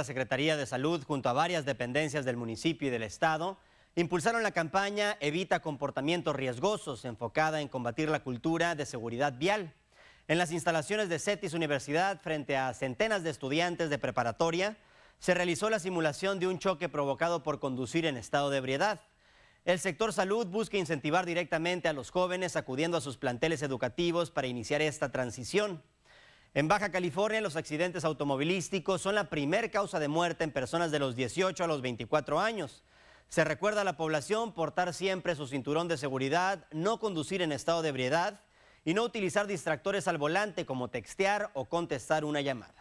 La Secretaría de Salud, junto a varias dependencias del municipio y del Estado, impulsaron la campaña Evita comportamientos riesgosos, enfocada en combatir la cultura de seguridad vial. En las instalaciones de CETIS Universidad, frente a centenas de estudiantes de preparatoria, se realizó la simulación de un choque provocado por conducir en estado de ebriedad. El sector salud busca incentivar directamente a los jóvenes acudiendo a sus planteles educativos para iniciar esta transición. En Baja California, los accidentes automovilísticos son la primer causa de muerte en personas de los 18 a los 24 años. Se recuerda a la población portar siempre su cinturón de seguridad, no conducir en estado de ebriedad y no utilizar distractores al volante como textear o contestar una llamada.